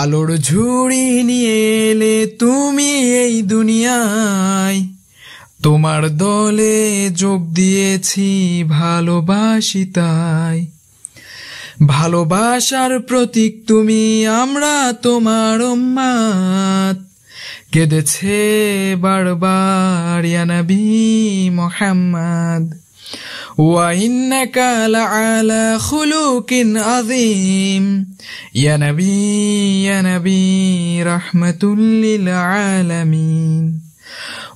আলোর ঝুড়ি নিয়ে এলে তুমি এই দুনিয়ায় তোমার দলে যোগ দিয়েছি ভালোবাসি তাই ভালোবাসার প্রতীক তুমি আমরা তোমার মাত কেঁদেছে বারবার ইয়ানাবি মোহাম্মদ وإنك لعلى خلوق عظيم يا نبي يا نبي رحمة للعالمين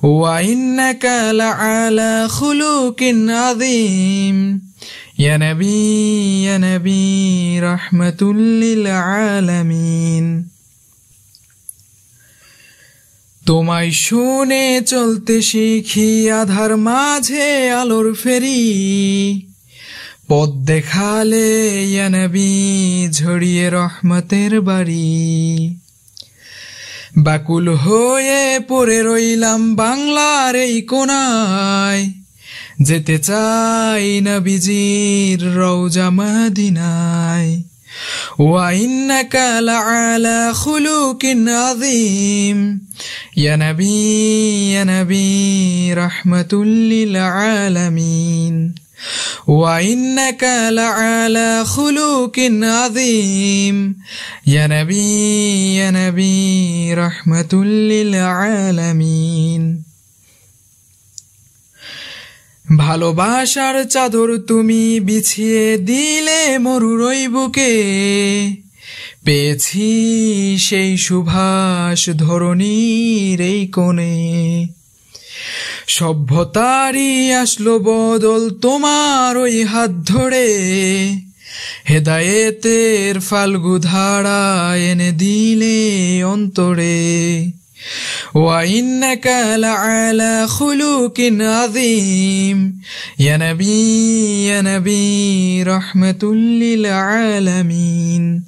وإنك لعلى خلوق عظيم يا نبي يا نبي رحمة للعالمين তোমায় শুনে চলতে শিখি আধার মাঝে আলোর ফেরি পদ দেখালে এনবি ঝড়িয়ে রহমতের বাড়ি বাকুল হয়ে পড়ে রইলাম বাংলার এই কোনায় যেতে চাই নবীজির রৌজা মদিনায় وإنك لعلى خلوق عظيم يا نبي يا نبي رحمة للعالمين وإنك لعلى خلوق عظيم يا نبي يا نبي رحمة للعالمين ভালোবাসার চাদর তুমি বিছিয়ে দিলে মরুরই বুকে পেয়েছি সেই সুভাষ ধরণীর এই কোণে সভ্যতারই আসলো বদল তোমার ওই হাত ধরে হেদায়েতের ফাল্গু ধারা এনে দিলে অন্তরে وإنك لعلى خلوك عظيم يا نبي يا نبي رحمة للعالمين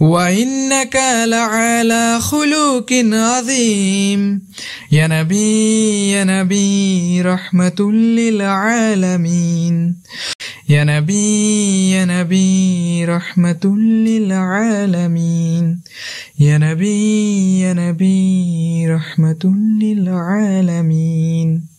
وإنك لعلى خلوك عظيم يا نبي يا نبي رحمة للعالمين يا نبي يا نبي رحمة للعالمين يا نبي يا نبي رحمة للعالمين